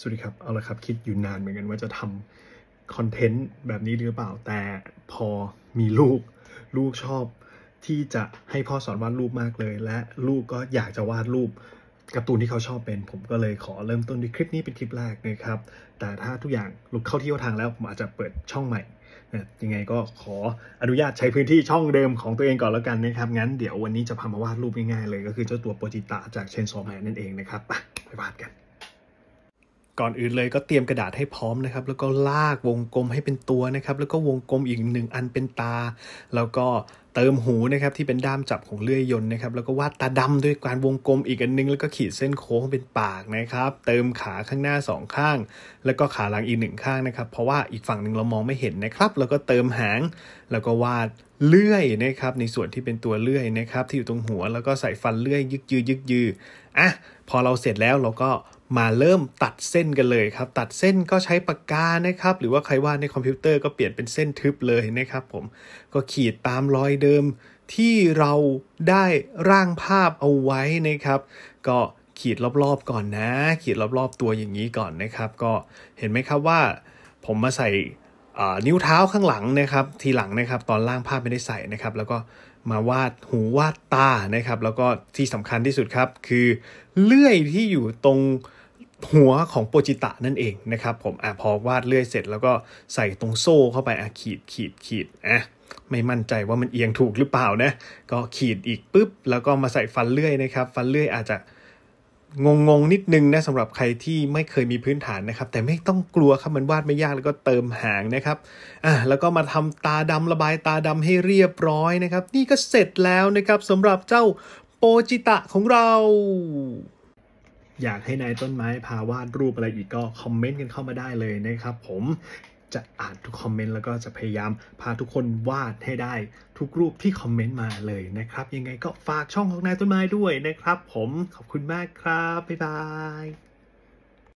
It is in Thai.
สวัสดีครับ เอาละครับคิดอยู่นานเหมือนกันว่าจะทำคอนเทนต์แบบนี้หรือเปล่าแต่พอมีลูก ลูกชอบที่จะให้พ่อสอนวาดรูปมากเลย และลูกก็อยากจะวาดรูปการ์ตูนที่เขาชอบเป็น ผมก็เลยขอเริ่มต้นด้วยคลิปนี้เป็นคลิปแรกนะครับ แต่ถ้าทุกอย่างลุกเข้าที่เข้าทางแล้วผมอาจจะเปิดช่องใหม่นยังไงก็ขออนุญาตใช้พื้นที่ช่องเดิมของตัวเองก่อนแล้วกันนะครับงั้นเดี๋ยววันนี้จะพามาวาดรูปง่ายๆเลย ก็คือเจ้าตัวโปจิตะจากเชนซอแมนนั่นเองนะครับไปวาดกันก่อนอื่นเลยก็เตรียมกระดาษให้พร้อมนะครับ แล้วก็ลากวงกลมให้เป็นตัวนะครับ แล้วก็วงกลมอีกหนึ่งอันเป็นตา แล้วก็เติมหูนะครับที่เป็นด้ามจับของเลื่อยยนต์นะครับ แล้วก็วาดตาดำด้วยการวงกลมอีกอันนึงแล้วก็ขีดเส้นโค้งเป็นปากนะครับ เติมขาข้างหน้า 2 ข้าง แล้วก็ขาหลังอีกหนึ่งข้างนะครับ เพราะว่าอีกฝั่งหนึ่งเรามองไม่เห็นนะครับ แล้วก็เติมหาง แล้วก็วาดเลื่อยนะครับ ในส่วนที่เป็นตัวเลื่อยนะครับ ที่อยู่ตรงหัว แล้วก็ใส่ฟันเลื่อยยึกยือยึกยืออ่ะพอเราเสร็จแล้วเราก็มาเริ่มตัดเส้นกันเลยครับ ตัดเส้นก็ใช้ปากกานะครับ หรือว่าใครวาดในคอมพิวเตอร์ก็เปลี่ยนเป็นเส้นทึบเลยนะครับ ผมก็ขีดตามรอยเดิมที่เราได้ร่างภาพเอาไว้นะครับ ก็ขีดรอบๆก่อนนะ ขีดรอบๆตัวอย่างนี้ก่อนนะครับ ก็เห็นไหมครับว่า ผมมาใส่นิ้วเท้าข้างหลังนะครับ ทีหลังนะครับ ตอนล่างภาพไม่ได้ใส่นะครับ แล้วก็มาวาดหูวาดตานะครับแล้วก็ที่สำคัญที่สุดครับคือ เลื่อยที่อยู่ตรงหัวของโปจิตะนั่นเองนะครับผมอ่ะพอวาดเลื่อยเสร็จแล้วก็ใส่ตรงโซ่เข้าไปอ่ะขีดขีดขีดอ่ะไม่มั่นใจว่ามันเอียงถูกหรือเปล่านะก็ขีดอีกปุ๊บแล้วก็มาใส่ฟันเลื่อยนะครับ ฟันเลื่อยอาจจะงงงนิดนึงนะสำหรับใครที่ไม่เคยมีพื้นฐานนะครับแต่ไม่ต้องกลัวครับมันวาดไม่ยากแล้วก็เติมหางนะครับอ่ะแล้วก็มาทำตาดำระบายตาดำให้เรียบร้อยนะครับ นี่ก็เสร็จแล้วนะครับสำหรับเจ้าโปจิตะของเรา อยากให้นายต้นไม้พาวาดรูปอะไรอีกก็คอมเมนต์กันเข้ามาได้เลยนะครับ ผมจะอ่านทุกคอมเมนต์แล้วก็จะพยายามพาทุกคนวาดให้ได้ ทุกรูปที่คอมเมนต์มาเลยนะครับ ยังไงก็ฝากช่องของนายต้นไม้ด้วยนะครับ ผมขอบคุณมากครับ บ๊ายบาย